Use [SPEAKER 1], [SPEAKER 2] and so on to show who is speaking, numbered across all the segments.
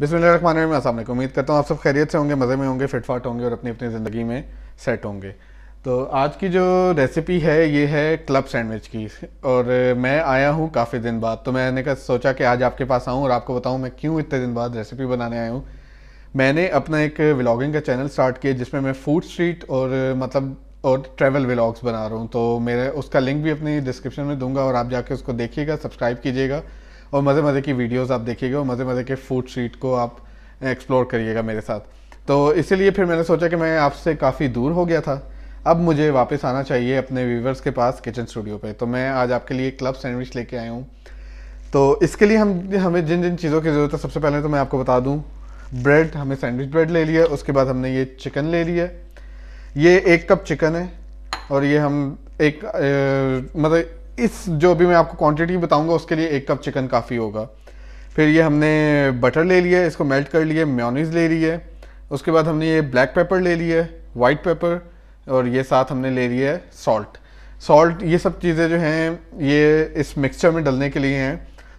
[SPEAKER 1] बिस्मिल उम्मीद करता हूँ आप सब खैरियत से होंगे मज़े में होंगे फिटफाट होंगे और अपनी अपनी ज़िंदगी में सेट होंगे तो आज की जो रेसिपी है ये है क्लब सैंडविच की और मैं आया हूँ काफ़ी दिन बाद तो मैंने कहा सोचा कि आज आपके पास आऊँ और आपको बताऊँ मैं क्यों इतने दिन बाद रेसिपी बनाने आया हूँ मैंने अपना एक व्लॉगिंग का चैनल स्टार्ट किया जिसमें मैं फूड स्ट्रीट और मतलब और ट्रैवल व्लॉग्स बना रहा हूँ तो मेरे उसका लिंक भी अपनी डिस्क्रिप्शन में दूंगा और आप जाके उसको देखिएगा सब्सक्राइब कीजिएगा और मज़े मज़े की वीडियोस आप देखिएगा और मज़े मज़े के फूड स्ट्रीट को आप एक्सप्लोर करिएगा मेरे साथ तो इसीलिए फिर मैंने सोचा कि मैं आपसे काफ़ी दूर हो गया था अब मुझे वापस आना चाहिए अपने व्यूवर्स के पास किचन स्टूडियो पे तो मैं आज आपके लिए क्लब सैंडविच लेके आया हूँ तो इसके लिए हम हमें जिन जिन चीज़ों की ज़रूरत है सबसे पहले तो मैं आपको बता दूँ ब्रेड हमें सैंडविच ब्रेड ले लिया उसके बाद हमने ये चिकन ले लिया ये एक कप चिकन है और ये हम एक ए, मतलब इस जो भी मैं आपको क्वांटिटी बताऊंगा उसके लिए एक कप चिकन काफ़ी होगा फिर ये हमने बटर ले लिया इसको मेल्ट कर लिए म्योनीज ले लिए उसके बाद हमने ये ब्लैक पेपर ले लिया है वाइट पेपर और ये साथ हमने ले लिया है सॉल्ट सॉल्ट ये सब चीज़ें जो हैं ये इस मिक्सचर में डलने के लिए हैं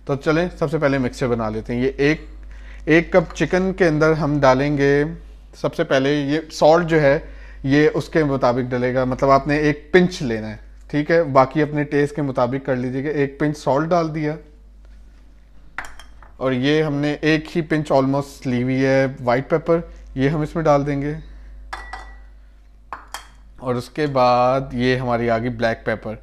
[SPEAKER 1] तो चलें सबसे पहले मिक्सचर बना लेते हैं ये एक एक कप चिकन के अंदर हम डालेंगे सबसे पहले ये सॉल्ट जो है ये उसके मुताबिक डलेगा मतलब आपने एक पिंच लेना है ठीक है बाकी अपने टेस्ट के मुताबिक कर लीजिएगा एक पिंच सॉल्ट डाल दिया और ये हमने एक ही पिंच ऑलमोस्ट ली हुई है वाइट पेपर ये हम इसमें डाल देंगे और उसके बाद ये हमारी आ गई ब्लैक पेपर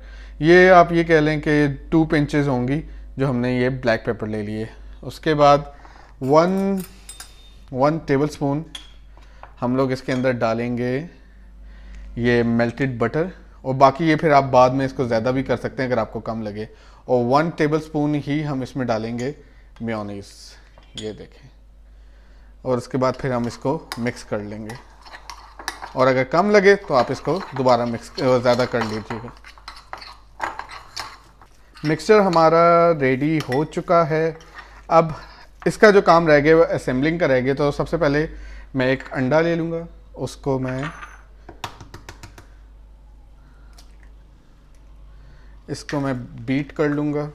[SPEAKER 1] ये आप ये कह लें कि टू पिंचेस होंगी जो हमने ये ब्लैक पेपर ले लिए उसके बाद वन वन टेबल स्पून हम लोग इसके अंदर डालेंगे ये मेल्टेड बटर और बाकी ये फिर आप बाद में इसको ज़्यादा भी कर सकते हैं अगर आपको कम लगे और वन टेबल स्पून ही हम इसमें डालेंगे म्योनीस ये देखें और उसके बाद फिर हम इसको मिक्स कर लेंगे और अगर कम लगे तो आप इसको दोबारा मिक्स ज़्यादा कर लीजिएगा मिक्सचर हमारा रेडी हो चुका है अब इसका जो काम रह गया वो असेंबलिंग का रह गया तो सबसे पहले मैं एक अंडा ले लूँगा उसको मैं इसको मैं बीट कर लूँगा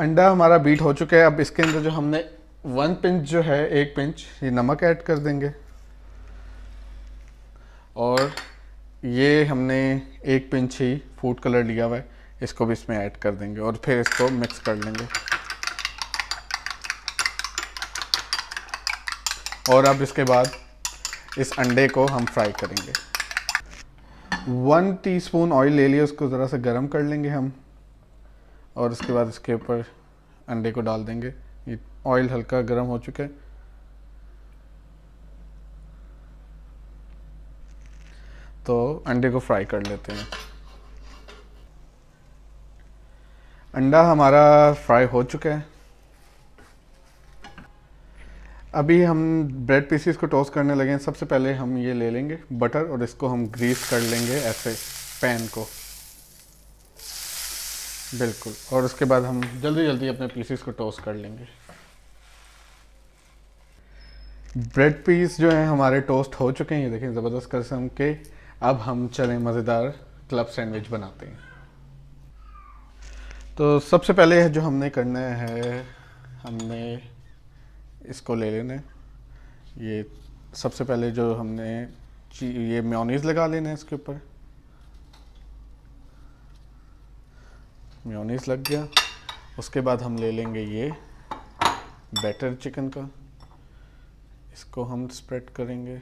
[SPEAKER 1] अंडा हमारा बीट हो चुका है अब इसके अंदर जो हमने वन पिंच जो है एक पिंच ये नमक ऐड कर देंगे और ये हमने एक पिंच ही फूड कलर लिया हुआ है इसको भी इसमें ऐड कर देंगे और फिर इसको मिक्स कर लेंगे और अब इसके बाद इस अंडे को हम फ्राई करेंगे वन टीस्पून ऑयल ले लिया उसको ज़रा सा गर्म कर लेंगे हम और उसके बाद इसके ऊपर अंडे को डाल देंगे ये ऑयल हल्का गर्म हो चुका है तो अंडे को फ्राई कर लेते हैं अंडा हमारा फ्राई हो चुका है अभी हम ब्रेड पीसीस को टोस्ट करने लगे हैं सबसे पहले हम ये ले लेंगे बटर और इसको हम ग्रीस कर लेंगे ऐसे पैन को बिल्कुल और उसके बाद हम जल्दी जल्दी अपने पीसीस को टोस्ट कर लेंगे ब्रेड पीस जो है हमारे टोस्ट हो चुके हैं ये देखें ज़बरदस्त कसम के अब हम चलें मज़ेदार क्लब सैंडविच बनाते हैं तो सबसे पहले जो हमने करना है हमने इसको ले लेना ये सबसे पहले जो हमने ये म्योनीस लगा लेना है इसके ऊपर म्योनीस लग गया उसके बाद हम ले लेंगे ये बैटर चिकन का इसको हम स्प्रेड करेंगे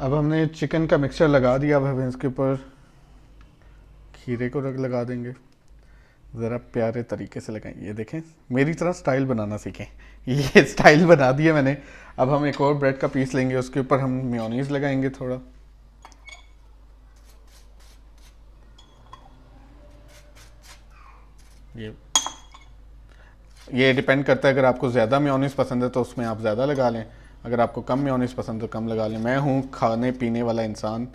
[SPEAKER 1] अब हमने चिकन का मिक्सचर लगा दिया अब हम इसके ऊपर खीरे को रग लगा देंगे ज़रा प्यारे तरीके से लगाएंगे ये देखें मेरी तरह स्टाइल बनाना सीखें ये स्टाइल बना दिया मैंने अब हम एक और ब्रेड का पीस लेंगे उसके ऊपर हम म्योनीस लगाएंगे थोड़ा ये ये डिपेंड करता है अगर आपको ज़्यादा म्योनीस पसंद है तो उसमें आप ज़्यादा लगा लें अगर आपको कम म्योनीस पसंद है तो कम लगा लें मैं हूँ खाने पीने वाला इंसान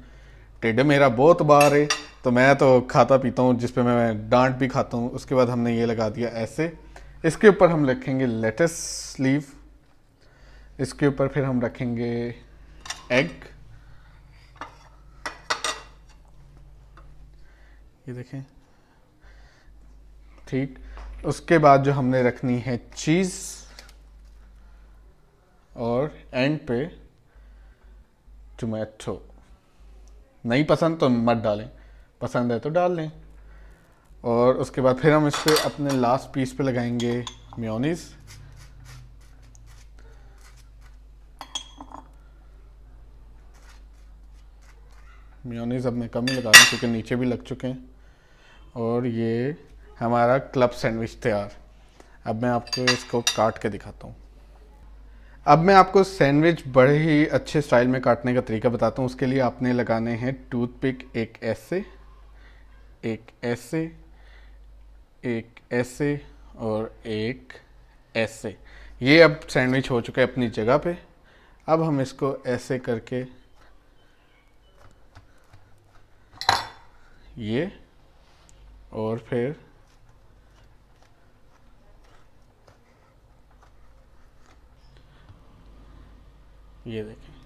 [SPEAKER 1] टेढ़ मेरा बहुत बार है तो मैं तो खाता पीता हूँ जिस पे मैं डांट भी खाता हूँ उसके बाद हमने ये लगा दिया ऐसे इसके ऊपर हम रखेंगे लेटस लीव इसके ऊपर फिर हम रखेंगे एग ये देखें ठीक उसके बाद जो हमने रखनी है चीज़ और एंड पे टोमेटो नहीं पसंद तो मत डालें पसंद है तो डाल दें और उसके बाद फिर हम इसे अपने लास्ट पीस पे लगाएंगे म्योनीस म्योनीस अब मैं कम ही लगा रहा हूँ क्योंकि नीचे भी लग चुके हैं और ये हमारा क्लब सैंडविच तैयार अब मैं आपको इसको काट के दिखाता हूँ अब मैं आपको सैंडविच बड़े ही अच्छे स्टाइल में काटने का तरीका बताता हूँ उसके लिए आपने लगाने हैं टूथपिक एक ऐसे एक ऐसे एक ऐसे और एक ऐसे ये अब सैंडविच हो चुका है अपनी जगह पे अब हम इसको ऐसे करके ये और फिर ये देखें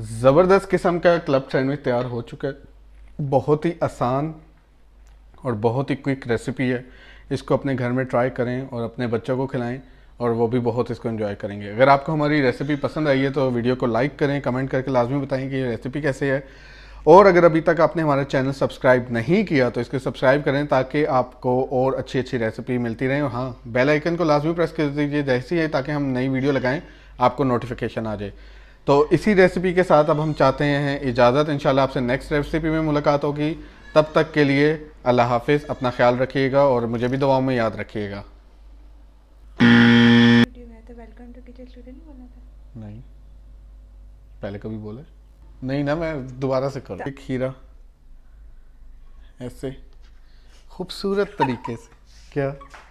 [SPEAKER 1] ज़बरदस्त किस्म का क्लब सैंडविच तैयार हो चुका है बहुत ही आसान और बहुत ही क्विक रेसिपी है इसको अपने घर में ट्राई करें और अपने बच्चों को खिलाएं और वो भी बहुत इसको एंजॉय करेंगे अगर आपको हमारी रेसिपी पसंद आई है तो वीडियो को लाइक करें कमेंट करके लाजमी बताएं कि ये रेसिपी कैसे है और अगर अभी तक आपने हमारा चैनल सब्सक्राइब नहीं किया तो इसको सब्सक्राइब करें ताकि आपको और अच्छी अच्छी रेसिपी मिलती रहे हाँ बेलाइकन को लाजमी प्रेस कर दीजिए जैसी है ताकि हम नई वीडियो लगाएँ आपको नोटिफिकेशन आ जाए तो इसी रेसिपी के साथ अब हम चाहते हैं इजाज़त इन आपसे नेक्स्ट रेसिपी में मुलाकात होगी तब तक के लिए अल्लाह हाफिज़ अपना ख्याल रखिएगा और मुझे भी दवाओं में याद रखिएगा नहीं पहले कभी बोले नहीं ना मैं दोबारा से करूँ खीरा ऐसे खूबसूरत तरीके से क्या